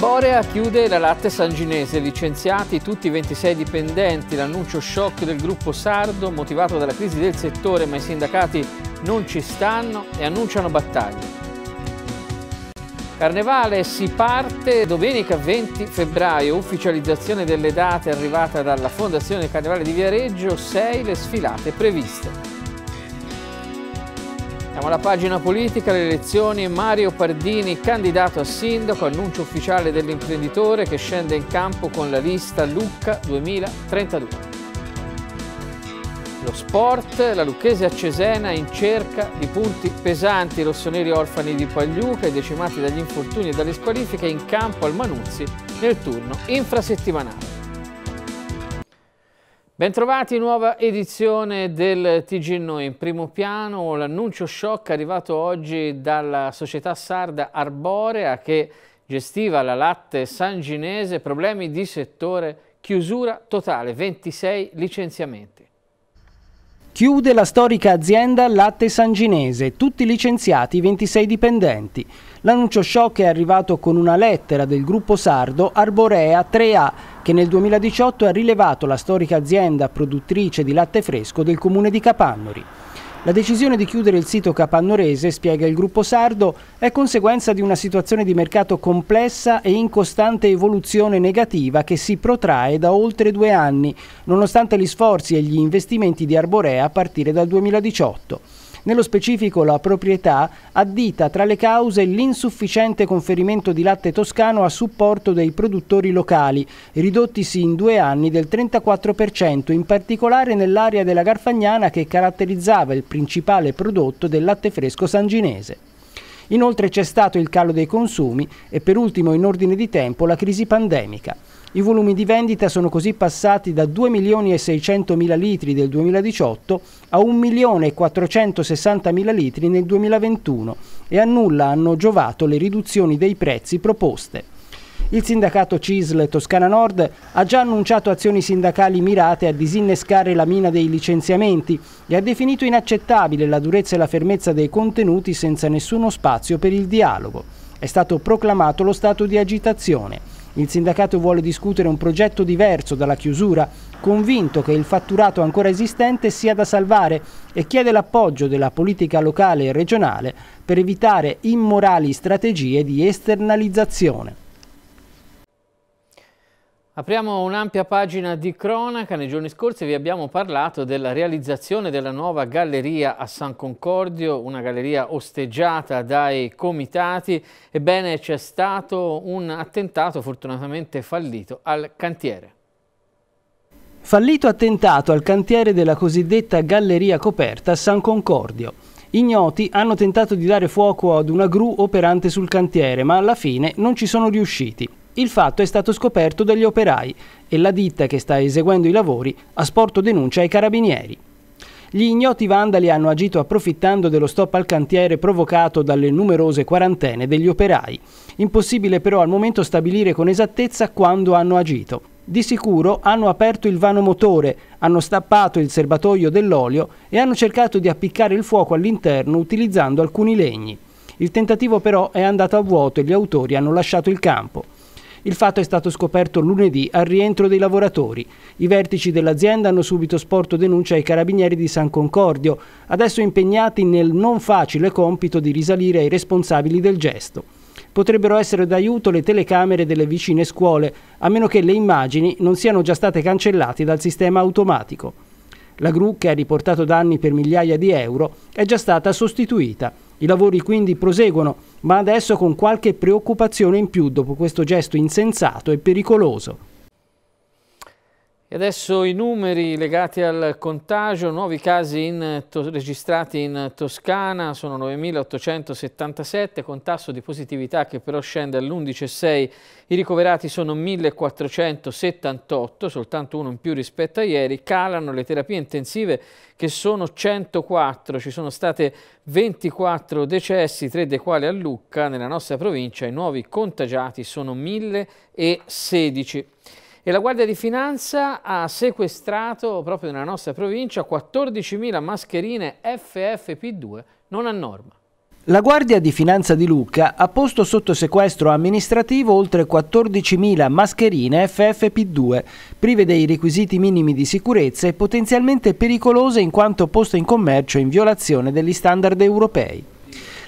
Borea chiude la latte sanginese, licenziati tutti i 26 dipendenti, l'annuncio shock del gruppo sardo motivato dalla crisi del settore ma i sindacati non ci stanno e annunciano battaglie. Carnevale si parte domenica 20 febbraio, ufficializzazione delle date arrivata dalla Fondazione Carnevale di Viareggio, 6 le sfilate previste. Siamo alla pagina politica, le elezioni, Mario Pardini, candidato a sindaco, annuncio ufficiale dell'imprenditore che scende in campo con la lista Lucca 2032. Lo sport, la Lucchese a Cesena in cerca di punti pesanti, rossoneri orfani di Pagliuca e decimati dagli infortuni e dalle squalifiche in campo al Manuzzi nel turno infrasettimanale. Bentrovati, nuova edizione del TG Noi. In primo piano l'annuncio shock arrivato oggi dalla società sarda Arborea che gestiva la latte sanginese, problemi di settore, chiusura totale, 26 licenziamenti. Chiude la storica azienda Latte Sanginese, tutti licenziati, 26 dipendenti. L'annuncio shock è arrivato con una lettera del gruppo sardo Arborea 3A, che nel 2018 ha rilevato la storica azienda produttrice di latte fresco del comune di Capannori. La decisione di chiudere il sito capannorese, spiega il gruppo sardo, è conseguenza di una situazione di mercato complessa e in costante evoluzione negativa che si protrae da oltre due anni, nonostante gli sforzi e gli investimenti di Arborea a partire dal 2018. Nello specifico la proprietà addita tra le cause l'insufficiente conferimento di latte toscano a supporto dei produttori locali, ridottisi in due anni del 34%, in particolare nell'area della Garfagnana che caratterizzava il principale prodotto del latte fresco sanginese. Inoltre c'è stato il calo dei consumi e per ultimo in ordine di tempo la crisi pandemica. I volumi di vendita sono così passati da 2 milioni e 600 mila litri del 2018 a 1 milione e 460 mila litri nel 2021 e a nulla hanno giovato le riduzioni dei prezzi proposte. Il sindacato CISL Toscana Nord ha già annunciato azioni sindacali mirate a disinnescare la mina dei licenziamenti e ha definito inaccettabile la durezza e la fermezza dei contenuti senza nessuno spazio per il dialogo. È stato proclamato lo stato di agitazione. Il sindacato vuole discutere un progetto diverso dalla chiusura, convinto che il fatturato ancora esistente sia da salvare e chiede l'appoggio della politica locale e regionale per evitare immorali strategie di esternalizzazione. Apriamo un'ampia pagina di cronaca. Nei giorni scorsi vi abbiamo parlato della realizzazione della nuova galleria a San Concordio, una galleria osteggiata dai comitati. Ebbene, c'è stato un attentato fortunatamente fallito al cantiere. Fallito attentato al cantiere della cosiddetta galleria coperta a San Concordio. Ignoti hanno tentato di dare fuoco ad una gru operante sul cantiere, ma alla fine non ci sono riusciti. Il fatto è stato scoperto dagli operai e la ditta che sta eseguendo i lavori ha sporto denuncia ai carabinieri. Gli ignoti vandali hanno agito approfittando dello stop al cantiere provocato dalle numerose quarantene degli operai. Impossibile però al momento stabilire con esattezza quando hanno agito. Di sicuro hanno aperto il vano motore, hanno stappato il serbatoio dell'olio e hanno cercato di appiccare il fuoco all'interno utilizzando alcuni legni. Il tentativo però è andato a vuoto e gli autori hanno lasciato il campo. Il fatto è stato scoperto lunedì al rientro dei lavoratori. I vertici dell'azienda hanno subito sporto denuncia ai carabinieri di San Concordio, adesso impegnati nel non facile compito di risalire ai responsabili del gesto. Potrebbero essere d'aiuto le telecamere delle vicine scuole, a meno che le immagini non siano già state cancellate dal sistema automatico. La gru, che ha riportato danni per migliaia di euro, è già stata sostituita. I lavori quindi proseguono, ma adesso con qualche preoccupazione in più dopo questo gesto insensato e pericoloso. E adesso i numeri legati al contagio, nuovi casi in registrati in Toscana sono 9.877 con tasso di positività che però scende all'11,6. I ricoverati sono 1.478, soltanto uno in più rispetto a ieri. Calano le terapie intensive che sono 104, ci sono state 24 decessi, tre dei quali a Lucca. Nella nostra provincia i nuovi contagiati sono 1.016 e la Guardia di Finanza ha sequestrato proprio nella nostra provincia 14.000 mascherine FFP2 non a norma. La Guardia di Finanza di Lucca ha posto sotto sequestro amministrativo oltre 14.000 mascherine FFP2, prive dei requisiti minimi di sicurezza e potenzialmente pericolose in quanto poste in commercio in violazione degli standard europei.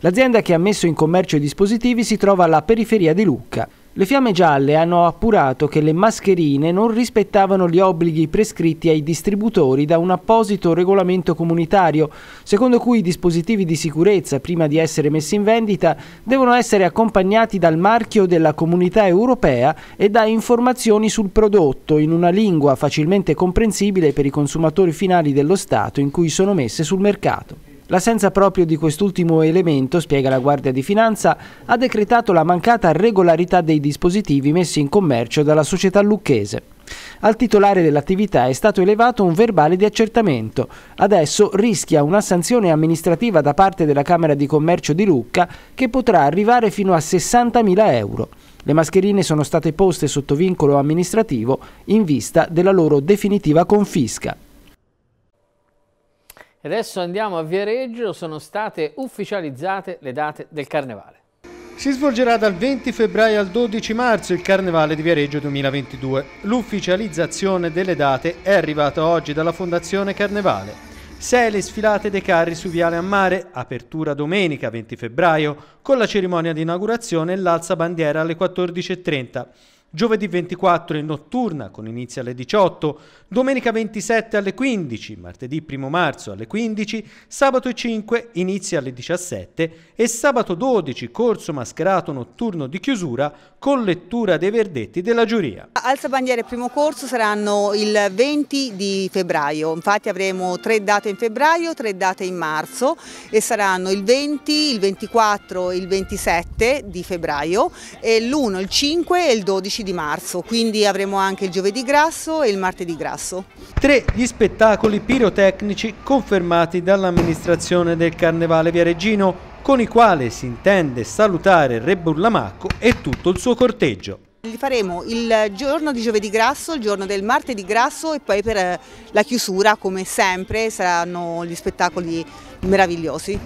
L'azienda che ha messo in commercio i dispositivi si trova alla periferia di Lucca. Le fiamme gialle hanno appurato che le mascherine non rispettavano gli obblighi prescritti ai distributori da un apposito regolamento comunitario, secondo cui i dispositivi di sicurezza, prima di essere messi in vendita, devono essere accompagnati dal marchio della comunità europea e da informazioni sul prodotto in una lingua facilmente comprensibile per i consumatori finali dello Stato in cui sono messe sul mercato. L'assenza proprio di quest'ultimo elemento, spiega la Guardia di Finanza, ha decretato la mancata regolarità dei dispositivi messi in commercio dalla società lucchese. Al titolare dell'attività è stato elevato un verbale di accertamento. Adesso rischia una sanzione amministrativa da parte della Camera di Commercio di Lucca che potrà arrivare fino a 60.000 euro. Le mascherine sono state poste sotto vincolo amministrativo in vista della loro definitiva confisca. E adesso andiamo a Viareggio, sono state ufficializzate le date del Carnevale. Si svolgerà dal 20 febbraio al 12 marzo il Carnevale di Viareggio 2022. L'ufficializzazione delle date è arrivata oggi dalla Fondazione Carnevale. 6 le sfilate dei carri su Viale a Mare, apertura domenica 20 febbraio, con la cerimonia di inaugurazione e l'alza bandiera alle 14.30. Giovedì 24 in notturna con inizio alle 18, domenica 27 alle 15, martedì 1 marzo alle 15, sabato 5 inizia alle 17 e sabato 12 corso mascherato notturno di chiusura con lettura dei verdetti della giuria. Alza bandiera e primo corso saranno il 20 di febbraio, infatti avremo tre date in febbraio, tre date in marzo e saranno il 20, il 24 il 27 di febbraio, e l'1, il 5 e il 12 10 di marzo, quindi avremo anche il giovedì grasso e il martedì grasso. Tre gli spettacoli pirotecnici confermati dall'amministrazione del Carnevale Viareggino, con i quali si intende salutare Re Burlamacco e tutto il suo corteggio. Li faremo il giorno di giovedì grasso, il giorno del martedì grasso e poi per eh, la chiusura, come sempre, saranno gli spettacoli meravigliosi.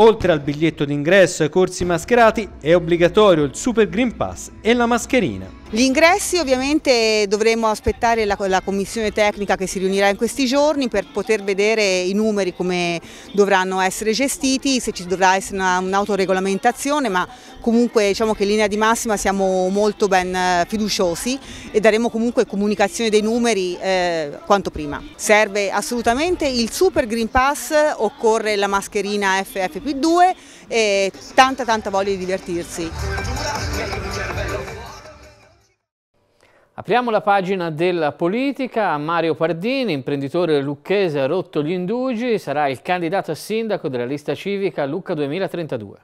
Oltre al biglietto d'ingresso ai corsi mascherati è obbligatorio il Super Green Pass e la mascherina. Gli ingressi ovviamente dovremo aspettare la, la, commissione tecnica che si riunirà in questi giorni per poter vedere i numeri come dovranno essere gestiti, se ci dovrà essere un'autoregolamentazione, un ma comunque diciamo che in linea di massima siamo molto ben eh, fiduciosi e daremo comunque comunicazione dei numeri eh, quanto prima. Serve assolutamente il Super Green Pass, occorre la mascherina FFP2 e tanta tanta voglia di divertirsi. Apriamo la pagina della politica. Mario Pardini, imprenditore lucchese, ha rotto gli indugi, sarà il candidato a sindaco della lista civica Lucca 2032.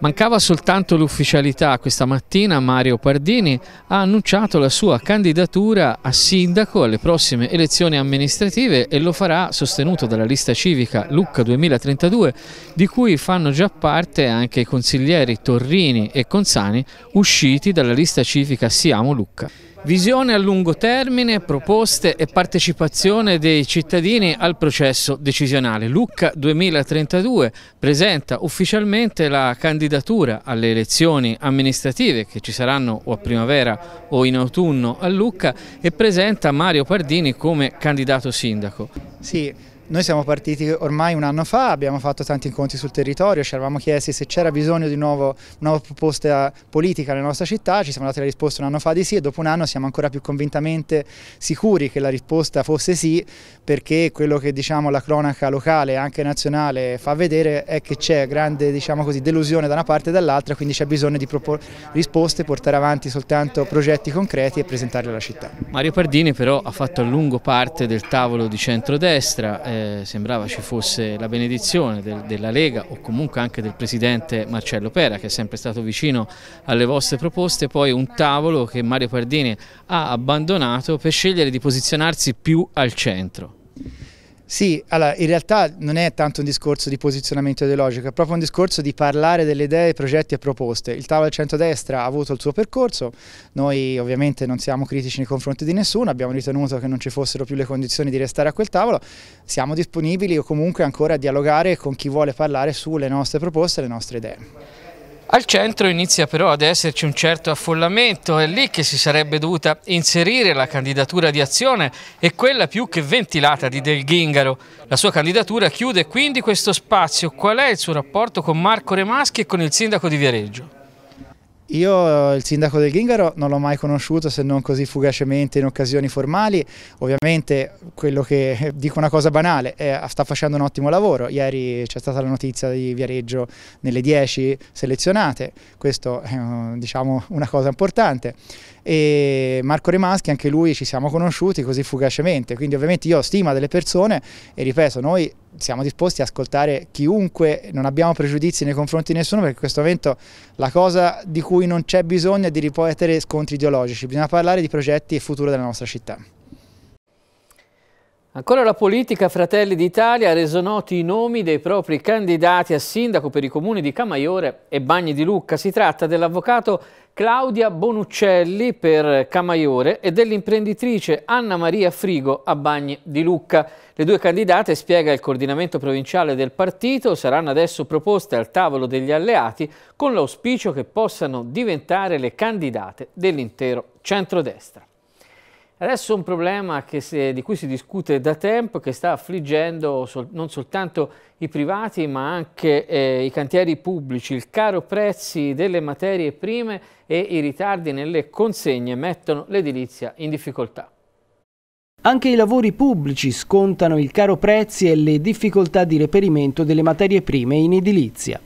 Mancava soltanto l'ufficialità. Questa mattina Mario Pardini ha annunciato la sua candidatura a sindaco alle prossime elezioni amministrative e lo farà sostenuto dalla lista civica Lucca 2032 di cui fanno già parte anche i consiglieri Torrini e Consani usciti dalla lista civica Siamo Lucca. Visione a lungo termine, proposte e partecipazione dei cittadini al processo decisionale. Lucca 2032 presenta ufficialmente la candidatura alle elezioni amministrative che ci saranno o a primavera o in autunno a Lucca e presenta Mario Pardini come candidato sindaco. Sì, noi siamo partiti ormai un anno fa, abbiamo fatto tanti incontri sul territorio, ci eravamo chiesti se c'era bisogno di nuovo, nuova proposta eh, politica nella nostra città, ci siamo dati la risposta un anno fa di sì e dopo un anno siamo ancora più convintamente sicuri che la risposta fosse sì perché quello che diciamo, la cronaca locale e anche nazionale fa vedere è che c'è grande diciamo così, delusione da una parte e dall'altra, quindi c'è bisogno di risposte, portare avanti soltanto progetti concreti e presentarli alla città. Mario Pardini però ha fatto a lungo parte del tavolo di centrodestra. Eh eh, sembrava ci fosse la benedizione del, della Lega o comunque anche del presidente Marcello Pera che è sempre stato vicino alle vostre proposte, poi un tavolo che Mario Pardini ha abbandonato per scegliere di posizionarsi più al centro. Sì, allora in realtà non è tanto un discorso di posizionamento ideologico, è proprio un discorso di parlare delle idee, progetti e proposte. Il tavolo del centrodestra ha avuto il suo percorso, noi ovviamente non siamo critici nei confronti di nessuno, abbiamo ritenuto che non ci fossero più le condizioni di restare a quel tavolo, siamo disponibili o comunque ancora a dialogare con chi vuole parlare sulle nostre proposte e le nostre idee. Al centro inizia però ad esserci un certo affollamento, è lì che si sarebbe dovuta inserire la candidatura di azione e quella più che ventilata di Del Ghingaro. La sua candidatura chiude quindi questo spazio. Qual è il suo rapporto con Marco Remaschi e con il sindaco di Viareggio? Io eh, il sindaco del Gingaro non l'ho mai conosciuto se non così fugacemente in occasioni formali, ovviamente quello che dico una cosa banale, è, ah, sta facendo un ottimo lavoro, ieri c'è stata la notizia di Viareggio nelle 10 selezionate, questo è eh, diciamo, una cosa importante e Marco Remaschi anche lui ci siamo conosciuti così fugacemente, quindi ovviamente io ho stima delle persone e ripeto noi siamo disposti a ascoltare chiunque, non abbiamo pregiudizi nei confronti di nessuno perché in questo momento la cosa di cui non c'è bisogno è di ripetere scontri ideologici, bisogna parlare di progetti e futuro della nostra città. Ancora la politica, Fratelli d'Italia ha reso noti i nomi dei propri candidati a sindaco per i comuni di Camaiore e Bagni di Lucca. Si tratta dell'avvocato Claudia Bonuccelli per Camaiore e dell'imprenditrice Anna Maria Frigo a Bagni di Lucca. Le due candidate, spiega il coordinamento provinciale del partito, saranno adesso proposte al tavolo degli alleati con l'auspicio che possano diventare le candidate dell'intero centrodestra. Adesso un problema si, di cui si discute da tempo che sta affliggendo sol, non soltanto i privati ma anche eh, i cantieri pubblici. Il caro prezzi delle materie prime e i ritardi nelle consegne mettono l'edilizia in difficoltà. Anche i lavori pubblici scontano il caro prezzi e le difficoltà di reperimento delle materie prime in edilizia.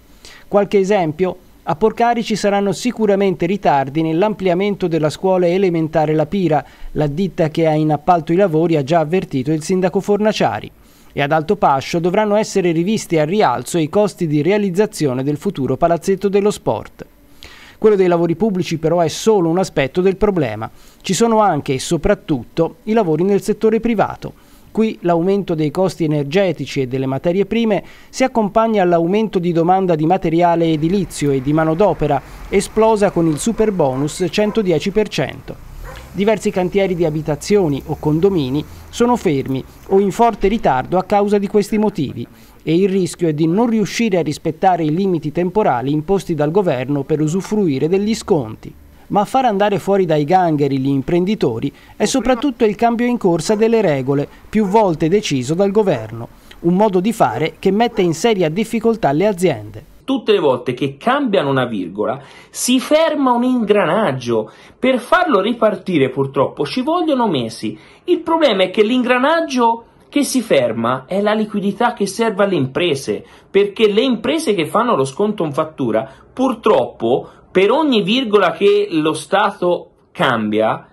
Qualche esempio? A Porcari ci saranno sicuramente ritardi nell'ampliamento della scuola elementare La Pira, la ditta che ha in appalto i lavori ha già avvertito il sindaco Fornaciari. E ad Alto Pascio dovranno essere rivisti al rialzo i costi di realizzazione del futuro palazzetto dello sport. Quello dei lavori pubblici però è solo un aspetto del problema. Ci sono anche e soprattutto i lavori nel settore privato. Qui l'aumento dei costi energetici e delle materie prime si accompagna all'aumento di domanda di materiale edilizio e di manodopera, esplosa con il super bonus 110%. Diversi cantieri di abitazioni o condomini sono fermi o in forte ritardo a causa di questi motivi e il rischio è di non riuscire a rispettare i limiti temporali imposti dal governo per usufruire degli sconti ma a far andare fuori dai gangheri gli imprenditori è soprattutto il cambio in corsa delle regole, più volte deciso dal governo, un modo di fare che mette in seria difficoltà le aziende tutte le volte che cambiano una virgola si ferma un ingranaggio. Per farlo ripartire purtroppo ci vogliono mesi. Il problema è che l'ingranaggio che si ferma è la liquidità che serve alle imprese, perché le imprese che fanno lo sconto in fattura purtroppo per ogni virgola che lo Stato cambia,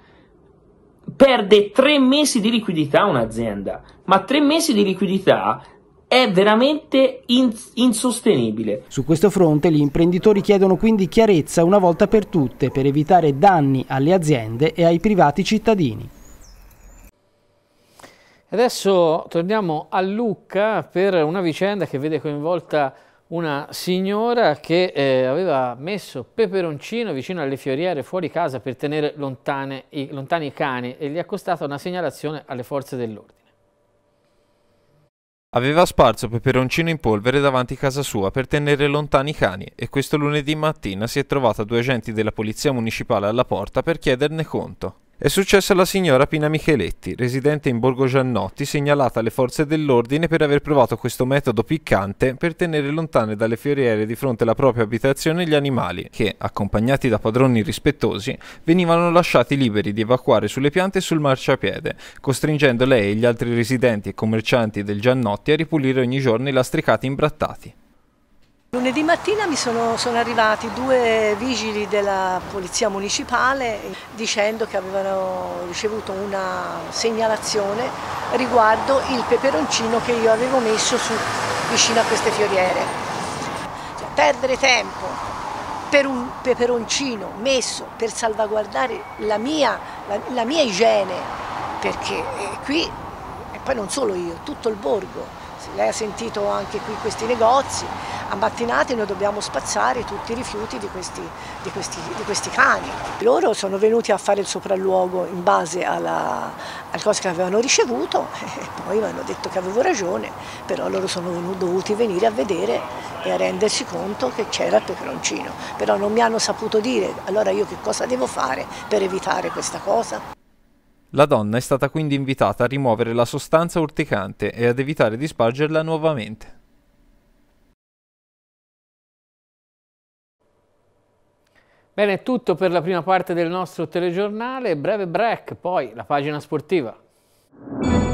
perde tre mesi di liquidità un'azienda, ma tre mesi di liquidità è veramente ins- insostenibile. Su questo fronte gli imprenditori chiedono quindi chiarezza una volta per tutte per evitare danni alle aziende e ai privati cittadini. Adesso torniamo a Lucca per una vicenda che vede coinvolta una signora che eh, aveva messo peperoncino vicino alle fioriere fuori casa per tenere lontane, i, lontani i cani e gli ha costato una segnalazione alle forze dell'ordine. Aveva sparso peperoncino in polvere davanti a casa sua per tenere lontani i cani e questo lunedì mattina si è trovata due agenti della polizia municipale alla porta per chiederne conto. È successo alla signora Pina Micheletti, residente in Borgo Giannotti, segnalata alle forze dell'ordine per aver provato questo metodo piccante per tenere lontane dalle fioriere di fronte alla propria abitazione gli animali che, accompagnati da padroni rispettosi, venivano lasciati liberi di evacuare sulle piante e sul marciapiede, costringendo lei e gli altri residenti e commercianti del Giannotti a ripulire ogni giorno i lastricati imbrattati. Lunedì mattina mi sono, sono, arrivati due vigili della Polizia Municipale dicendo che avevano ricevuto una segnalazione riguardo il peperoncino che io avevo messo su, vicino a queste fioriere. Cioè, perdere tempo per un peperoncino messo per salvaguardare la mia, la, la mia igiene, perché eh, qui, e poi non solo io, tutto il borgo, lei ha sentito anche qui questi negozi, a mattinate noi dobbiamo spazzare tutti i rifiuti di questi, di, questi, di questi, cani. Loro sono venuti a fare il sopralluogo in base alla, al cosa che avevano ricevuto e poi mi hanno detto che avevo ragione, però loro sono dovuti venire a vedere e a rendersi conto che c'era il peperoncino, però non mi hanno saputo dire allora io che cosa devo fare per evitare questa cosa. La donna è stata quindi invitata a rimuovere la sostanza urticante e ad evitare di spargerla nuovamente. Bene, è tutto per la prima parte del nostro telegiornale, breve break, poi la pagina sportiva.